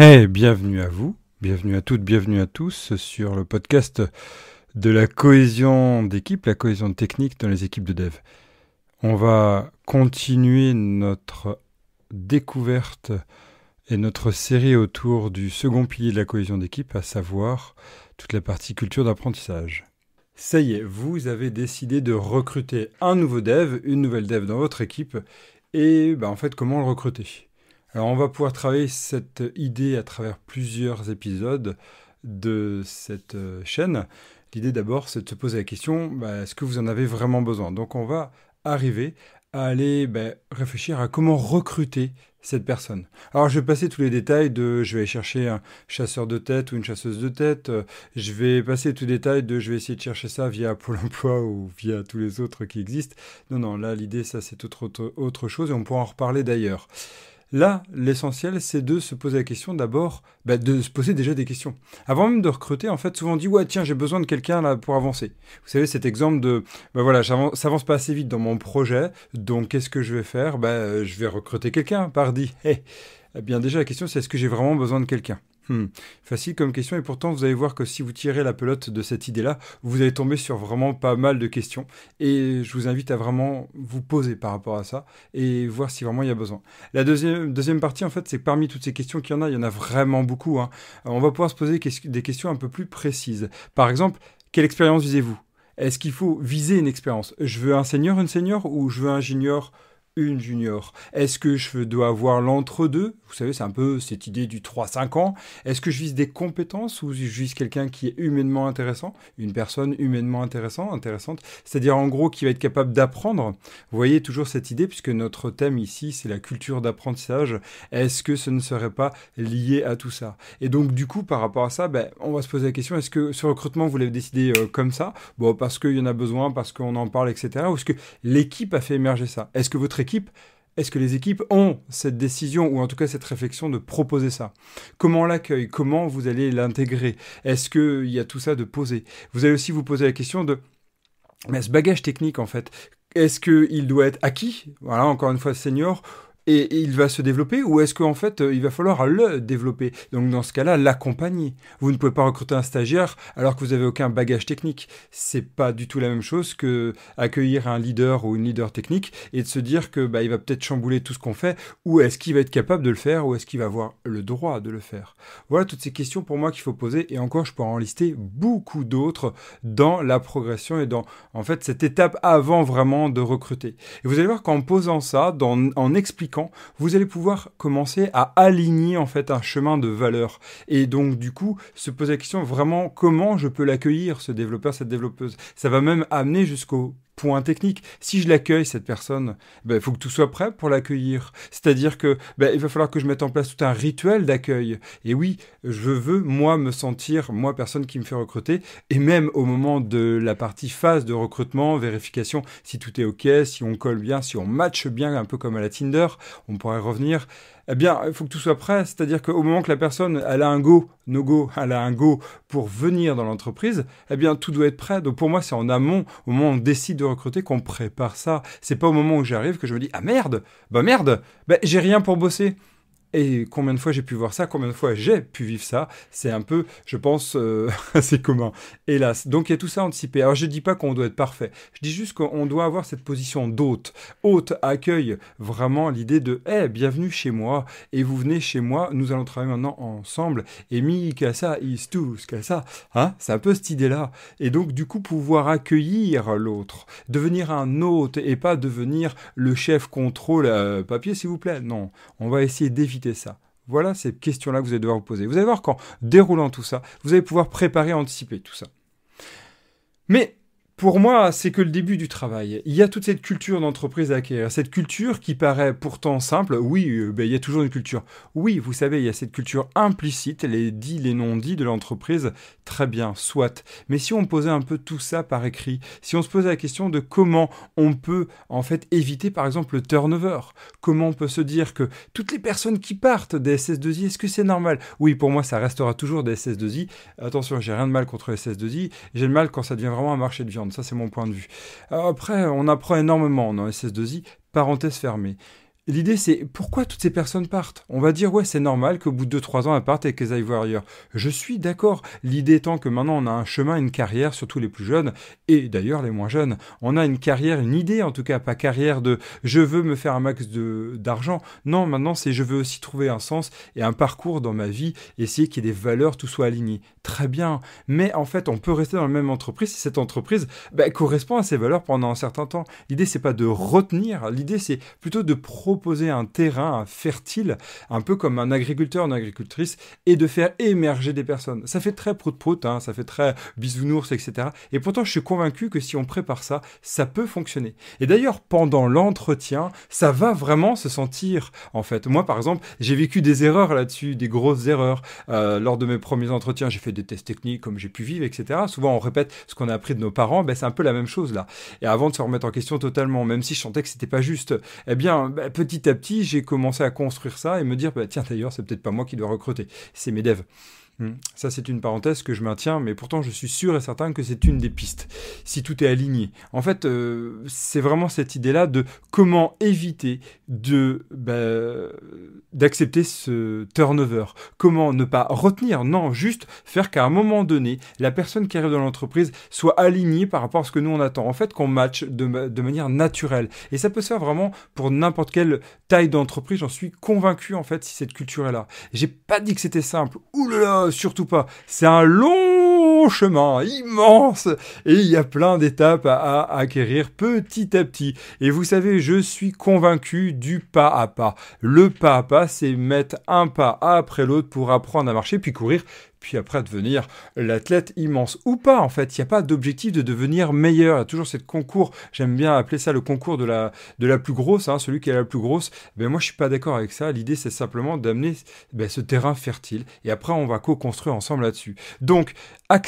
Hey, bienvenue à vous, bienvenue à toutes, bienvenue à tous sur le podcast de la cohésion d'équipe, la cohésion technique dans les équipes de dev. On va continuer notre découverte et notre série autour du second pilier de la cohésion d'équipe, à savoir toute la partie culture d'apprentissage. Ça y est, vous avez décidé de recruter un nouveau dev, une nouvelle dev dans votre équipe, et bah, en fait comment le recruter alors on va pouvoir travailler cette idée à travers plusieurs épisodes de cette euh, chaîne. L'idée d'abord, c'est de se poser la question, bah, est-ce que vous en avez vraiment besoin Donc on va arriver à aller bah, réfléchir à comment recruter cette personne. Alors je vais passer tous les détails de je vais aller chercher un chasseur de tête ou une chasseuse de tête, euh, je vais passer tous les détails de je vais essayer de chercher ça via Pôle Emploi ou via tous les autres qui existent. Non, non, là l'idée ça c'est autre, autre chose et on pourra en reparler d'ailleurs. Là, l'essentiel, c'est de se poser la question d'abord, bah, de se poser déjà des questions. Avant même de recruter, en fait, souvent on dit ouais tiens j'ai besoin de quelqu'un là pour avancer. Vous savez cet exemple de bah voilà ça avance pas assez vite dans mon projet, donc qu'est-ce que je vais faire bah, je vais recruter quelqu'un, par Hey. Eh, eh bien déjà la question c'est est-ce que j'ai vraiment besoin de quelqu'un Hmm. Facile comme question, et pourtant vous allez voir que si vous tirez la pelote de cette idée-là, vous allez tomber sur vraiment pas mal de questions. Et je vous invite à vraiment vous poser par rapport à ça et voir si vraiment il y a besoin. La deuxième, partie, en fait, c'est parmi toutes ces questions qu'il y en a, il y en a vraiment beaucoup. Hein. Euh, on va pouvoir se poser des questions un peu plus précises. Par exemple, quelle expérience visez-vous Est-ce qu'il faut viser une expérience Je veux un senior, une senior ou je veux un junior une junior Est-ce que je dois avoir l'entre-deux Vous savez, c'est un peu cette idée du 3-5 ans. Est-ce que je vise des compétences ou je vise quelqu'un qui est humainement intéressant Une personne humainement intéressante, intéressante c'est-à-dire en gros qui va être capable d'apprendre. Vous voyez toujours cette idée, puisque notre thème ici, c'est la culture d'apprentissage. Est-ce que ce ne serait pas lié à tout ça Et donc, du coup, par rapport à ça, ben, on va se poser la question, est-ce que ce recrutement, vous l'avez décidé euh, comme ça Bon, parce qu'il y en a besoin, parce qu'on en parle, etc. Ou est-ce que l'équipe a fait émerger ça Est-ce que votre équipe est-ce que les équipes ont cette décision ou en tout cas cette réflexion de proposer ça Comment l'accueil Comment vous allez l'intégrer Est-ce qu'il y a tout ça de poser Vous allez aussi vous poser la question de mais ce bagage technique en fait, est-ce qu'il doit être acquis Voilà, encore une fois, senior et il va se développer ou est-ce qu'en fait euh, il va falloir le développer Donc dans ce cas-là, l'accompagner. Vous ne pouvez pas recruter un stagiaire alors que vous n'avez aucun bagage technique. C'est pas du tout la même chose que accueillir un leader ou une leader technique et de se dire que bah, il va peut-être chambouler tout ce qu'on fait ou est-ce qu'il va être capable de le faire ou est-ce qu'il va avoir le droit de le faire Voilà toutes ces questions pour moi qu'il faut poser et encore je pourrais en lister beaucoup d'autres dans la progression et dans en fait cette étape avant vraiment de recruter. Et vous allez voir qu'en posant ça, en expliquant vous allez pouvoir commencer à aligner en fait un chemin de valeur. Et donc du coup, se poser la question vraiment comment je peux l'accueillir, ce développeur, cette développeuse. Ça va même amener jusqu'au point technique. Si je l'accueille, cette personne, il ben, faut que tout soit prêt pour l'accueillir. C'est-à-dire que ben, il va falloir que je mette en place tout un rituel d'accueil. Et oui, je veux, moi, me sentir, moi, personne qui me fait recruter, et même au moment de la partie phase de recrutement, vérification, si tout est OK, si on colle bien, si on matche bien, un peu comme à la Tinder, on pourrait revenir eh bien, il faut que tout soit prêt. C'est-à-dire qu'au moment que la personne, elle a un go, no go, elle a un go pour venir dans l'entreprise, eh bien, tout doit être prêt. Donc, pour moi, c'est en amont, au moment où on décide de recruter, qu'on prépare ça. C'est pas au moment où j'arrive que je me dis, ah merde, bah merde, bah, j'ai rien pour bosser. Et combien de fois j'ai pu voir ça, combien de fois j'ai pu vivre ça, c'est un peu, je pense, euh, assez commun. Hélas. Donc il y a tout ça anticipé. Alors je ne dis pas qu'on doit être parfait, je dis juste qu'on doit avoir cette position d'hôte. Hôte accueille vraiment l'idée de hé, eh, bienvenue chez moi, et vous venez chez moi, nous allons travailler maintenant ensemble. Et mi casa is tous casa. Hein c'est un peu cette idée-là. Et donc du coup, pouvoir accueillir l'autre, devenir un hôte et pas devenir le chef contrôle euh, papier, s'il vous plaît. Non. On va essayer d'éviter ça Voilà ces questions-là que vous allez devoir vous poser. Vous allez voir qu'en déroulant tout ça, vous allez pouvoir préparer, anticiper tout ça. Mais pour moi, c'est que le début du travail. Il y a toute cette culture d'entreprise à acquérir, cette culture qui paraît pourtant simple. Oui, euh, ben, il y a toujours une culture. Oui, vous savez, il y a cette culture implicite, les dits, les non-dits de l'entreprise. Très bien, soit. Mais si on posait un peu tout ça par écrit, si on se posait la question de comment on peut en fait éviter par exemple le turnover, comment on peut se dire que toutes les personnes qui partent des SS2I, est-ce que c'est normal Oui, pour moi, ça restera toujours des SS2I. Attention, j'ai rien de mal contre les SS2I. J'ai le mal quand ça devient vraiment un marché de viande. Ça, c'est mon point de vue. Euh, après, on apprend énormément dans SS2I, parenthèse fermée. L'idée, c'est pourquoi toutes ces personnes partent On va dire, ouais, c'est normal qu'au bout de 2-3 ans, elles partent et qu'elles aillent voir ailleurs. Je suis d'accord. L'idée étant que maintenant, on a un chemin, une carrière, surtout les plus jeunes, et d'ailleurs les moins jeunes. On a une carrière, une idée en tout cas, pas carrière de je veux me faire un max d'argent. Non, maintenant, c'est je veux aussi trouver un sens et un parcours dans ma vie, essayer qu'il y ait des valeurs, tout soit aligné. Très bien. Mais en fait, on peut rester dans la même entreprise si cette entreprise bah, correspond à ses valeurs pendant un certain temps. L'idée, c'est pas de retenir. L'idée, c'est plutôt de proposer poser un terrain fertile, un peu comme un agriculteur, une agricultrice, et de faire émerger des personnes. Ça fait très prout-prout, hein, ça fait très bisounours, etc. Et pourtant, je suis convaincu que si on prépare ça, ça peut fonctionner. Et d'ailleurs, pendant l'entretien, ça va vraiment se sentir, en fait. Moi, par exemple, j'ai vécu des erreurs là-dessus, des grosses erreurs. Euh, lors de mes premiers entretiens, j'ai fait des tests techniques comme j'ai pu vivre, etc. Souvent, on répète ce qu'on a appris de nos parents, ben, c'est un peu la même chose là. Et avant de se remettre en question totalement, même si je sentais que c'était pas juste, eh bien, ben, peut petit à petit, j'ai commencé à construire ça et me dire, bah, tiens d'ailleurs, c'est peut-être pas moi qui dois recruter, c'est mes devs. Hmm. Ça, c'est une parenthèse que je maintiens, mais pourtant, je suis sûr et certain que c'est une des pistes, si tout est aligné. En fait, euh, c'est vraiment cette idée-là de comment éviter de bah, d'accepter ce turnover. Comment ne pas retenir, non, juste faire qu'à un moment donné, la personne qui arrive dans l'entreprise soit alignée par rapport à ce que nous on attend. En fait, qu'on match de, manière naturelle. Et ça peut se faire vraiment pour n'importe quelle taille d'entreprise. J'en suis convaincu, en fait, si cette culture est là. J'ai pas dit que c'était simple. Ouh là surtout pas. C'est un long chemin, immense, et il y a plein d'étapes à, acquérir petit à petit. Et vous savez, je suis convaincu du pas à pas. Le pas à pas, c'est mettre un pas après l'autre pour apprendre à marcher, puis courir puis après devenir l'athlète immense ou pas en fait il n'y a pas d'objectif de devenir meilleur il y a toujours cette concours j'aime bien appeler ça le concours de la de la plus grosse hein, celui qui est la plus grosse Mais ben, moi je suis pas d'accord avec ça l'idée c'est simplement d'amener ben, ce terrain fertile et après on va co-construire ensemble là-dessus donc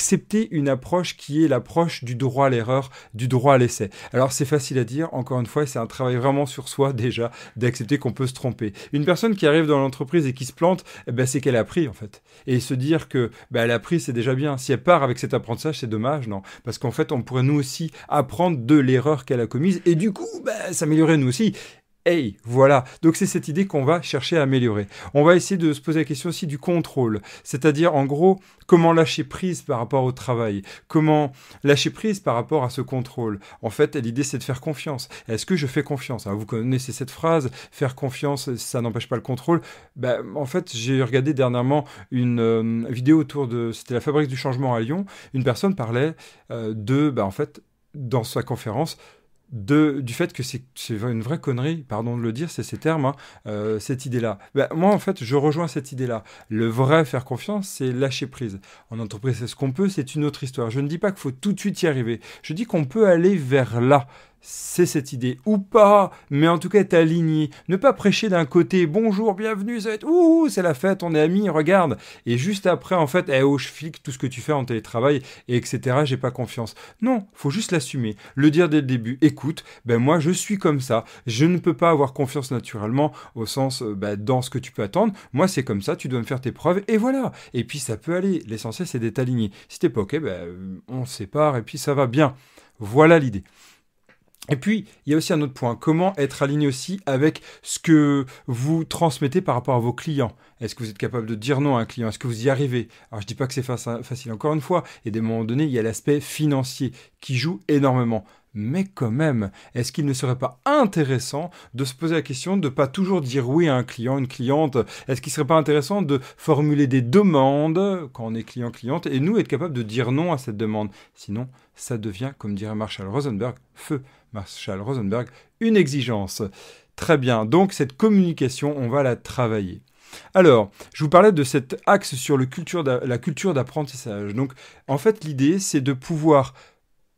accepter une approche qui est l'approche du droit à l'erreur, du droit à l'essai. Alors c'est facile à dire, encore une fois, c'est un travail vraiment sur soi déjà d'accepter qu'on peut se tromper. Une personne qui arrive dans l'entreprise et qui se plante, eh ben, c'est qu'elle a pris en fait. Et se dire que ben, elle a pris, c'est déjà bien. Si elle part avec cet apprentissage, c'est dommage, non Parce qu'en fait, on pourrait nous aussi apprendre de l'erreur qu'elle a commise et du coup, ben, s'améliorer nous aussi. Hey, voilà. Donc c'est cette idée qu'on va chercher à améliorer. On va essayer de se poser la question aussi du contrôle, c'est-à-dire en gros comment lâcher prise par rapport au travail, comment lâcher prise par rapport à ce contrôle. En fait, l'idée c'est de faire confiance. Est-ce que je fais confiance hein, Vous connaissez cette phrase, faire confiance, ça n'empêche pas le contrôle. Ben, en fait, j'ai regardé dernièrement une euh, vidéo autour de, c'était la fabrique du changement à Lyon. Une personne parlait euh, de, ben, en fait, dans sa conférence, du fait que c'est une vraie connerie, pardon de le dire, c'est ces termes, hein, euh, cette idée-là. Bah, moi, en fait, je rejoins cette idée-là. Le vrai faire confiance, c'est lâcher prise. En entreprise, c'est ce qu'on peut, c'est une autre histoire. Je ne dis pas qu'il faut tout de suite y arriver. Je dis qu'on peut aller vers là c'est cette idée ou pas, mais en tout cas aligné, Ne pas prêcher d'un côté bonjour, bienvenue, ça va être ouh, c'est la fête, on est amis, regarde. Et juste après, en fait, eh oh, je flic tout ce que tu fais en télétravail, et etc., j'ai pas confiance. Non, faut juste l'assumer, le dire dès le début. Écoute, ben moi je suis comme ça, je ne peux pas avoir confiance naturellement au sens euh, ben, dans ce que tu peux attendre. Moi c'est comme ça, tu dois me faire tes preuves, et voilà. Et puis ça peut aller, l'essentiel c'est d'être aligné. Si t'es pas ok, ben on sépare, et puis ça va bien. Voilà l'idée. Et puis, il y a aussi un autre point, comment être aligné aussi avec ce que vous transmettez par rapport à vos clients. Est-ce que vous êtes capable de dire non à un client Est-ce que vous y arrivez Alors, je ne dis pas que c'est facile, encore une fois, et des moments donnés, il y a l'aspect financier qui joue énormément. Mais quand même, est-ce qu'il ne serait pas intéressant de se poser la question de ne pas toujours dire oui à un client, une cliente Est-ce qu'il ne serait pas intéressant de formuler des demandes quand on est client-cliente et nous être capable de dire non à cette demande Sinon, ça devient, comme dirait Marshall Rosenberg, feu Marshall Rosenberg, une exigence. Très bien, donc cette communication, on va la travailler. Alors, je vous parlais de cet axe sur le culture la culture d'apprentissage. Donc, en fait, l'idée, c'est de pouvoir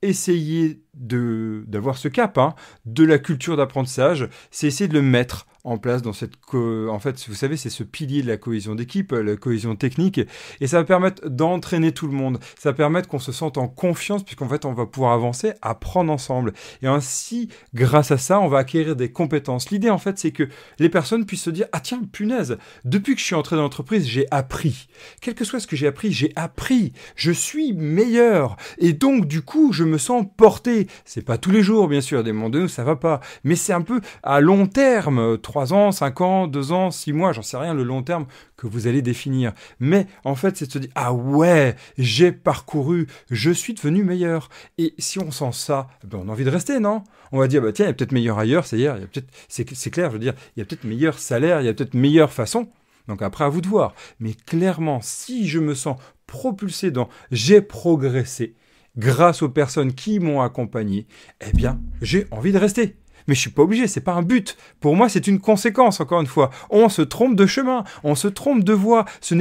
essayer d'avoir ce cap hein, de la culture d'apprentissage, c'est essayer de le mettre en place dans cette... en fait, vous savez, c'est ce pilier de la cohésion d'équipe, la cohésion technique, et ça va permettre d'entraîner tout le monde, ça va permettre qu'on se sente en confiance, puisqu'en fait, on va pouvoir avancer, apprendre ensemble. Et ainsi, grâce à ça, on va acquérir des compétences. L'idée, en fait, c'est que les personnes puissent se dire, ah tiens, punaise, depuis que je suis entré dans l'entreprise, j'ai appris. Quel que soit ce que j'ai appris, j'ai appris, je suis meilleur, et donc, du coup, je me sens porté c'est pas tous les jours, bien sûr, des moments de où ça va pas. Mais c'est un peu à long terme, 3 euh, ans, 5 ans, 2 ans, 6 mois, j'en sais rien, le long terme que vous allez définir. Mais en fait, c'est de se dire, ah ouais, j'ai parcouru, je suis devenu meilleur. Et si on sent ça, eh ben, on a envie de rester, non On va dire, bah tiens, il y a peut-être meilleur ailleurs, c'est-à-dire, c'est clair, je veux dire, il y a peut-être meilleur salaire, il y a peut-être meilleure façon. Donc après, à vous de voir. Mais clairement, si je me sens propulsé dans j'ai progressé, grâce aux personnes qui m'ont accompagné, eh bien, j'ai envie de rester. Mais je suis pas obligé, c'est pas un but. Pour moi, c'est une conséquence, encore une fois. On se trompe de chemin, on se trompe de voie. Ce n'est